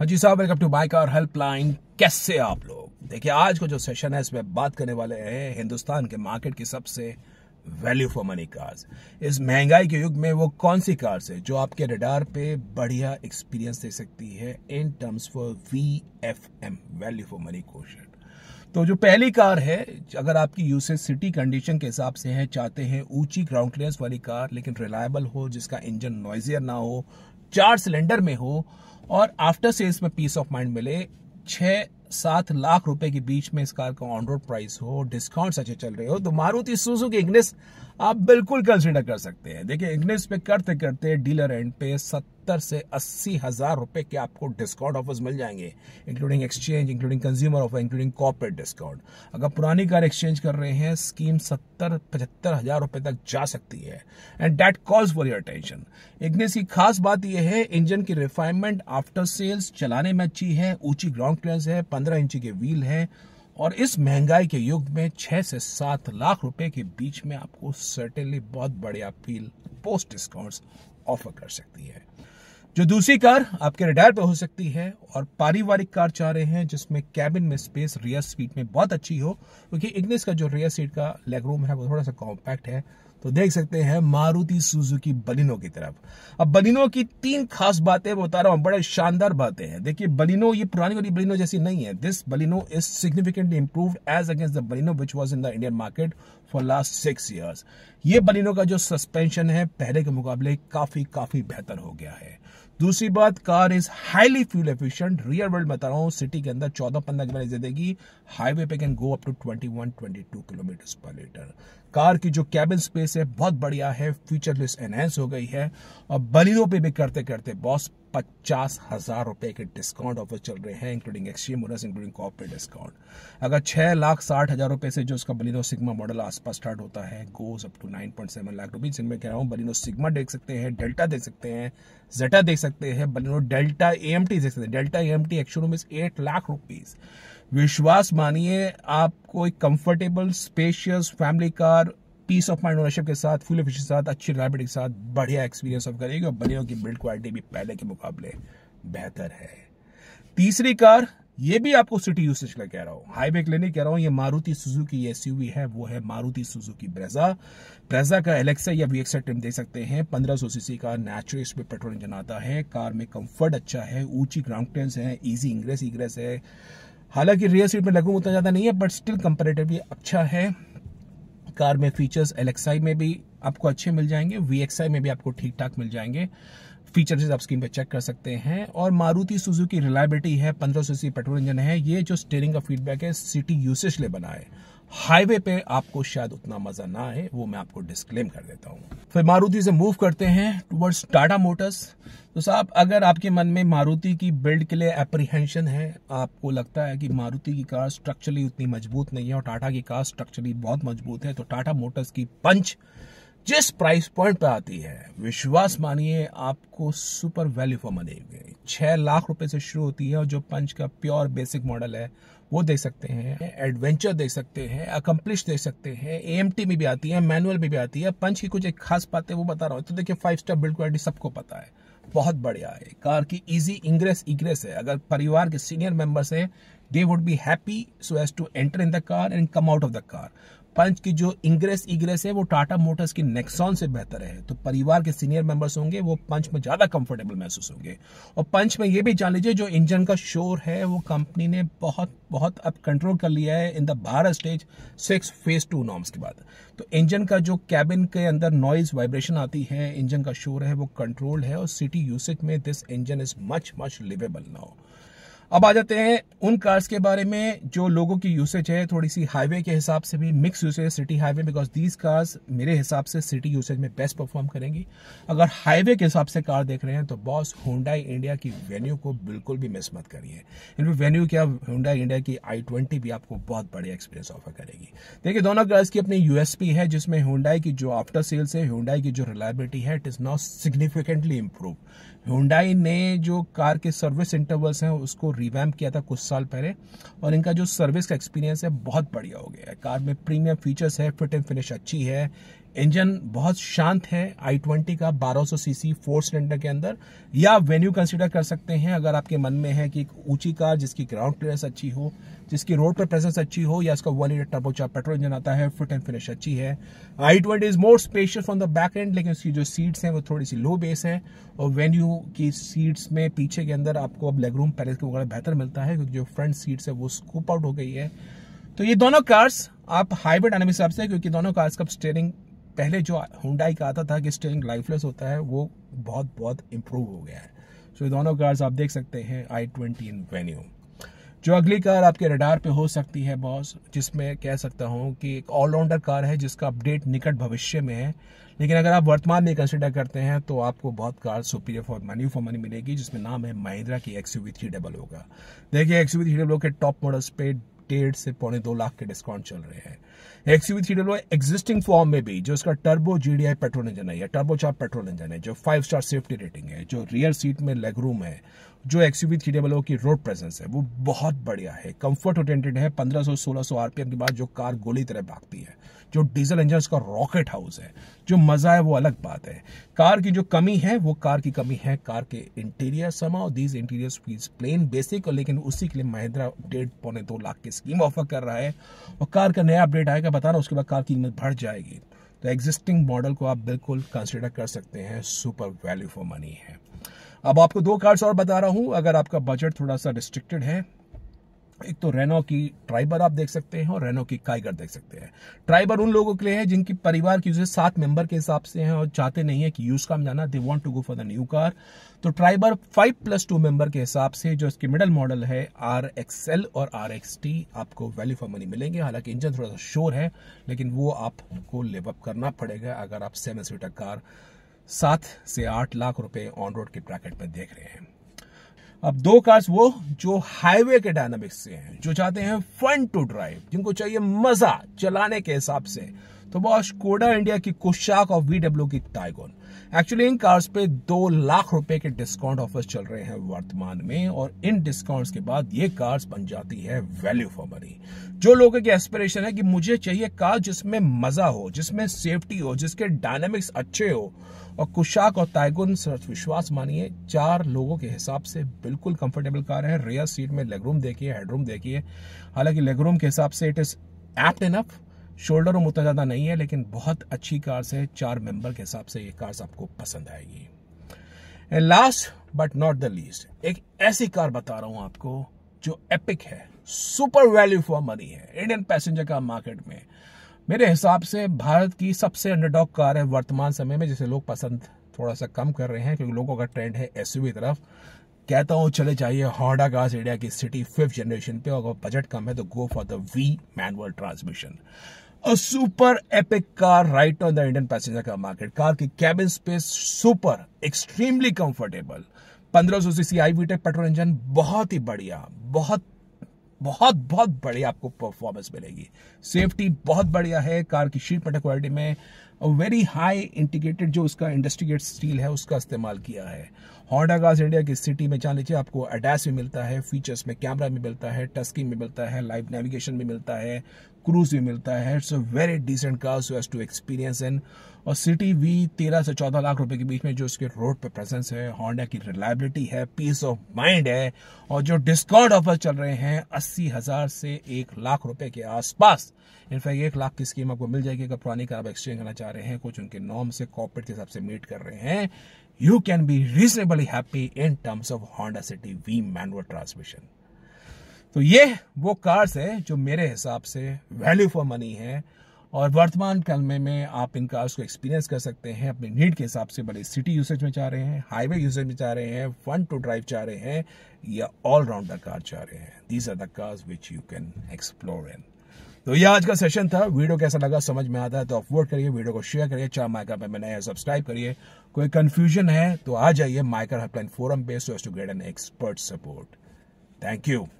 हाजी साहब welcome to bike और helpline कैसे आप लोग देखिए आज का जो सेशन है इसमें बात करने वाले हैं हिंदुस्तान के मार्केट की सबसे वैल्यू फॉर मनी कार्स इस महंगाई के युग में वो कौन सी कार्स है जो आपके रडार पे बढ़िया एक्सपीरियंस दे सकती है in terms for V F M value for money question तो जो पहली कार है अगर आपकी यूसेज सिटी कंडीशन के हिसाब से है चाहते हैं ऊंची ग्राउंड क्लियरेंस वाली कार लेकिन रिलायबल हो जिसका इंजन नॉइजियर ना हो चार सिलेंडर में हो और आफ्टर सेल्स में पीस ऑफ माइंड मिले छह सात लाख रुपए के बीच में इस कार का ऑन रोड प्राइस हो डिस्काउंट अच्छे चल रहे हो तो मारुति सुजुकी इग्निस आप बिल्कुल कंसिडर कर सकते हैं देखिए इग्निस पे करते करते डीलर एंड पे सत्तर से अस्सी हजार रुपए के आपको डिस्काउंट ऑफर्स मिल जाएंगे including exchange including consumer offer including corporate discount अगर पुरानी कार एक्सचेंज कर रहे हैं स्कीम सत्तर पचहत्तर हजार रुपए तक जा सकती है and that calls for your attention Ignis की खास बात यह है इंजन की रिफाइनमेंट आफ्टर सेल्स चलाने में अच्छी है ऊंची ग्राउंड क्लियर है पंद्रह इंची के व्हील हैं और इस महंगाई के युग में छः से सात लाख रुपए के बीच में आपको सर्टेनली बहुत बढ़िया फील पोस्ट डिस्काउंट्स ऑफर कर सकती है जो दूसरी कार आपके रिटायर पर हो सकती है और पारिवारिक कार चाह रहे हैं जिसमें कैबिन में स्पेस रियर सीट में बहुत अच्छी हो क्योंकि इग्निस का जो रियर सीट का लेग रूम है वो थोड़ा सा कॉम्पैक्ट है तो देख सकते हैं मारुति सुजुकी बलिनो की तरफ अब बलिनो की तीन खास बातें बता रहा हूं बड़े शानदार बातें हैं देखिए बलिनो ये पुरानी वाली बलिनो जैसी नहीं है this Baleno is significantly improve as against the Baleno which was in the Indian market for last six years ये बलिनो का जो सस्पेंशन है पहले के मुकाबले काफी काफी बेहतर हो गया है दूसरी बात car is highly fuel efficient real world बता रहा हूँ सिटी के अंदर चौदह पंद्रह किलोमीटर देगी हाईवे पे can go up to twenty one twenty two kilometre per litre car की जो कैबिन स्पेस है बहुत बढ़िया है फीचरलेस एनहेंस हो गई है और बलिनों पे भी करते करते बॉस पचास हजार रुपए के डिस्काउंट ऑफर चल रहे हैं including exchange bonus including corporate discount अगर छह लाख साठ हजार रुपए से जो उसका बलिनो सिग्मा मॉडल आसपास स्टार्ट होता है goes up to nine point seven lakh rupees इनमें कह रहा हूँ बलिनो सिग्मा देख सकते हैं डेल्टा देख सकते हैं जेटा देख सकते हैं बलिनो डेल्टा ए देख सकते हैं डेल्टा ए एम टी एक्शन एट लाख रुपीज विश्वास मानिए आप कोई comfortable spacious family car peace of mind ownership के साथ फुल एफिशिएंसी के साथ अच्छी रैबिट के साथ बढ़िया एक्सपीरियंस ऑफ करेगी और बनियों की बिल्ड क्वालिटी भी पहले के मुकाबले बेहतर है तीसरी कार ये भी आपको सिटी यूसेज का कह रहा हूँ हाईवे के लेने कह रहा हूँ ये मारुति सुजुकी एस है वो है मारुति सुजुकी ब्रेजा ब्रेजा का एलेक्सा या वी एक्सा ट्रिम देख सकते हैं 1500 सीसी का नेचुरल इसमें पेट्रोल इंजन आता है कार में कंफर्ट अच्छा है ऊंची ग्राउंड क्लियरेंस है इजी इंग्रेस इग्रेस है हालांकि रियर सीट में लगू उतना ज़्यादा नहीं है बट स्टिल कंपेरेटिवली अच्छा है कार में फीचर्स एलेक्साई में भी आपको अच्छे मिल जाएंगे वी में भी आपको ठीक ठाक मिल जाएंगे फीचर्स आप स्क्रीन पर चेक कर सकते हैं और मारुति सुजू की रिलायबिलिटी है पंद्रह सौ पेट्रोल इंजन है ये जो स्टेयरिंग का फीडबैक है सिटी यूसेज ले बना है हाईवे पे आपको शायद उतना मजा ना आए वो मैं आपको डिस्क्लेम कर देता हूँ फिर मारुति से मूव करते हैं टूवर्ड्स टाटा मोटर्स तो साहब अगर आपके मन में मारुति की बिल्ड के लिए एप्रीहेंशन है आपको लगता है कि मारुति की कार स्ट्रक्चरली उतनी मजबूत नहीं है और टाटा की कार स्ट्रक्चरली बहुत मजबूत है तो टाटा मोटर्स की पंच जिस प्राइस पॉइंट पे आती है विश्वास मानिए आपको सुपर वैल्यू फॉर मनी छह लाख रुपए से शुरू होती है और जो पंच का प्योर बेसिक मॉडल है वो देख सकते हैं एडवेंचर देख सकते हैं अकम्पलिश देख सकते हैं ए में भी आती है मैनुअल में भी आती है पंच की कुछ एक खास बातें वो बता रहा हूँ तो देखिए फाइव स्टार बिल्ड क्वालिटी सबको पता है बहुत बढ़िया है कार की इजी इंग्रेस इग्रेस है अगर परिवार के सीनियर मेंबर्स हैं they would be happy so as to enter in the car and come out of the car Punch की जो इंग्रेस इग्रेस है वो टाटा मोटर्स की नेक्सॉन से बेहतर है तो परिवार के सीनियर मेंबर्स होंगे वो पंच में ज़्यादा कंफर्टेबल महसूस होंगे और पंच में ये भी जान लीजिए जो इंजन का शोर है वो कंपनी ने बहुत बहुत अब कंट्रोल कर लिया है इन द बारह stage six phase two norms के बाद तो इंजन का जो कैबिन के अंदर नॉइज वाइब्रेशन आती है इंजन का शोर है वो कंट्रोल्ड है और सिटी यूसेज में this engine is much much livable now अब आ जाते हैं उन कार्स के बारे में जो लोगों की यूसेज है थोड़ी सी हाईवे के हिसाब से भी mix usage city highway because these cars मेरे हिसाब से सिटी यूसेज में बेस्ट परफॉर्म करेंगी अगर हाईवे के हिसाब से कार देख रहे हैं तो बॉस होंडाई इंडिया की वेन्यू को बिल्कुल भी मिस मत करिए इनमें वेन्यू क्या होंडाई इंडिया की आई ट्वेंटी भी आपको बहुत बड़ी एक्सपीरियंस ऑफर करेगी देखिए दोनों कार्स की अपनी यूएसपी है जिसमें होंडाई की जो आफ्टर सेल्स है होंडाई की जो रिलायबिलिटी है it is not significantly improve Hyundai ने जो कार के सर्विस इंटरवल्स हैं उसको रिवैम्प किया था कुछ साल पहले और इनका जो सर्विस का एक्सपीरियंस है बहुत बढ़िया हो गया है कार में प्रीमियम फीचर्स है फिट एंड फिनिश अच्छी है इंजन बहुत शांत है आई ट्वेंटी का 1200 सीसी फोर सिलेंडर के अंदर या वेन्यू कंसिडर कर सकते हैं अगर आपके मन में है कि एक ऊंची कार जिसकी ग्राउंड क्लियरेंस अच्छी हो जिसकी रोड पर प्रेजेंस अच्छी हो या इसका वन लीटर टर्बोचाप पेट्रोल इंजन आता है फिट एंड फिनिश अच्छी है i twenty is more special from the back end लेकिन उसकी जो सीट्स हैं वो थोड़ी सी लो बेस है और वेन्यू की सीट्स में पीछे के अंदर आपको अब लेग रूम पैलेस के वगैरह बेहतर मिलता है क्योंकि जो फ्रंट सीट्स है वो स्कूप आउट हो गई है तो ये दोनों कार्स आप हाइब्रिड आने में हिसाब से क्योंकि दोनों कार्स का स्टेयरिंग पहले जो हुडाई का आता था कि स्टेयरिंग लाइफलेस होता है वो बहुत बहुत इंप्रूव हो गया है तो so, दोनों कार्स आप देख सकते हैं आई ट्वेंटी इन वेन्यू जो अगली कार आपके रडार पे हो सकती है बॉस जिसमें कह सकता हूँ कि एक ऑलराउंडर कार है जिसका अपडेट निकट भविष्य में है लेकिन अगर आप वर्तमान में कंसिडर करते हैं तो आपको बहुत car superior for money for money मिलेगी जिसमें नाम है महिंद्रा की एक्स यू थ्री डबल होगा देखिए एक्स यू थ्री डबल के टॉप मॉडल्स पे डेढ़ से पौने दो लाख के डिस्काउंट चल रहे हैं XUV three W existing form में भी जो इसका टर्बो जीडीआई पेट्रोल इंजन है या टर्बो चार पेट्रोल इंजन है जो फाइव स्टार सेफ्टी रेटिंग है जो रियर सीट में लेग रूम है जो एक्सयूवी थ्री डब्ल्यू की रोड प्रेजेंस है वो बहुत बढ़िया है कंफर्ट ओरिएंटेड है पंद्रह सौ सोलह सौ आरपीएम के बाद जो कार गोली तरह भागती है जो डीजल इंजन उसका रॉकेट हाउस है जो मज़ा है वो अलग बात है कार की जो कमी है वो कार की कमी है कार के इंटीरियर समा these interior feels plain basic और लेकिन उसी के लिए महिंद्रा डेढ़ पौने दो लाख की स्कीम ऑफर कर रहा है और कार का नया अपडेट आएगा बताना उसके बाद कार की कीमत बढ़ जाएगी तो एग्जिस्टिंग मॉडल को आप बिल्कुल कंसिडर कर सकते हैं सुपर वैल्यू फॉर मनी है अब आपको दो कार्ड्स और बता रहा हूँ अगर आपका बजट थोड़ा सा रिस्ट्रिक्टेड है एक तो रेनो की ट्राइबर आप देख सकते हैं और रेनो की काइगर देख सकते हैं ट्राइबर उन लोगों के लिए है जिनकी परिवार की सात मेंबर के हिसाब से हैं और चाहते नहीं है कि यूज का जाना they want to go for the new car तो Triber five plus two member के हिसाब से जो इसके मिडल मॉडल है आर और आर एक्स टी आपको वैल्यू फॉर मनी मिलेंगे हालांकि इंजन थोड़ा सा श्योर है लेकिन वो आपको लेवअप करना पड़ेगा अगर आप सेवन सीटर कार सात से आठ लाख रुपए ऑन रोड के ब्रैकेट में देख रहे हैं अब दो कार्स वो जो हाईवे के डायनामिक्स से हैं जो चाहते हैं फन टू ड्राइव जिनको चाहिए मजा चलाने के हिसाब से तो वो स्कोडा इंडिया की कुशाक और वीडब्ल्यू की टाइगोन एक्चुअली इन कार्स पे दो लाख रुपए के डिस्काउंट ऑफर्स चल रहे हैं वर्तमान में और इन डिस्काउंट्स के बाद ये कार्स बन जाती है वैल्यू फॉर मनी जो लोगों की एस्पिरेशन है कि मुझे चाहिए कार जिसमें मजा हो जिसमें सेफ्टी हो जिसके डायनामिक्स अच्छे हो और कुशाक और ताइगुन विश्वास मानिए चार लोगों के हिसाब से बिल्कुल कंफर्टेबल कार है रेयर सीट में लेगरूम देखिए हेडरूम देखिए हालांकि लेगरूम के हिसाब से it is apt enough shoulder room उतना ज़्यादा नहीं है लेकिन बहुत अच्छी कार्स है चार मेंबर के हिसाब से ये कार आपको पसंद आएगी and last but not the least एक ऐसी कार बता रहा हूँ आपको जो एपिक है सुपर वैल्यू फॉर मनी है इंडियन पैसेंजर का मार्केट में मेरे हिसाब से भारत की सबसे अंडरडॉग कार है वर्तमान समय में जिसे लोग पसंद थोड़ा सा कम कर रहे हैं क्योंकि लोगों का ट्रेंड है एस तरफ कहता हूँ चले जाइए हॉडा कार्स इंडिया की सिटी फिफ्थ जनरेशन पे अगर बजट कम है तो go for the V manual transmission a super epic car right on the Indian passenger का मार्केट कार की cabin space super extremely comfortable 1500 CC iVTEC petrol engine बहुत ही बढ़िया बहुत बहुत बहुत बढ़िया आपको परफॉर्मेंस मिलेगी सेफ्टी बहुत बढ़िया है कार की शीट क्वालिटी में और वेरी हाई इंटीग्रेटेड जो उसका इंडस्ट्रीगेट स्टील है उसका इस्तेमाल किया है हॉन्डा गाज इंडिया की सिटी में जान लीजिए आपको अडैस भी मिलता है फीचर्स में कैमरा भी मिलता है टस्की में मिलता है लाइव नेविगेशन भी मिलता है क्रूज भी मिलता है it's a very decent car so as to experience in और सिटी वी तेरह से चौदह लाख रुपए के बीच में जो उसके रोड पर प्रेजेंस है हॉन्डा की रिलायबिलिटी है पीस ऑफ माइंड है और जो डिस्काउंट ऑफर चल रहे हैं अस्सी हजार से एक लाख रुपए के आसपास इनफैक्ट एक लाख की स्कीम आपको मिल जाएगी अगर पुरानी कार आप एक्सचेंज करना चाहते जा रहे हैं कुछ उनके नॉर्म से कॉपरेट के हिसाब से मीट कर रहे हैं you can be reasonably happy in terms of Honda City V manual transmission तो ये वो कार्स है जो मेरे हिसाब से वैल्यू फॉर मनी है और वर्तमान कल में, में आप इन कार्स को एक्सपीरियंस कर सकते हैं अपनी नीड के हिसाब से बड़े सिटी यूसेज में चाह रहे हैं हाईवे यूसेज में चाह रहे हैं फन टू ड्राइव चाह रहे हैं या ऑलराउंडर कार चाह रहे हैं these are the cars which you can explore and तो ये आज का सेशन था वीडियो कैसा लगा समझ में आता है तो अपलोड करिए वीडियो को शेयर करिए चाहे माइकर पर नया सब्सक्राइब करिए कोई कंफ्यूजन है तो आ जाइए माइकर हेल्पलाइन फोरम पे so as to get an expert support thank you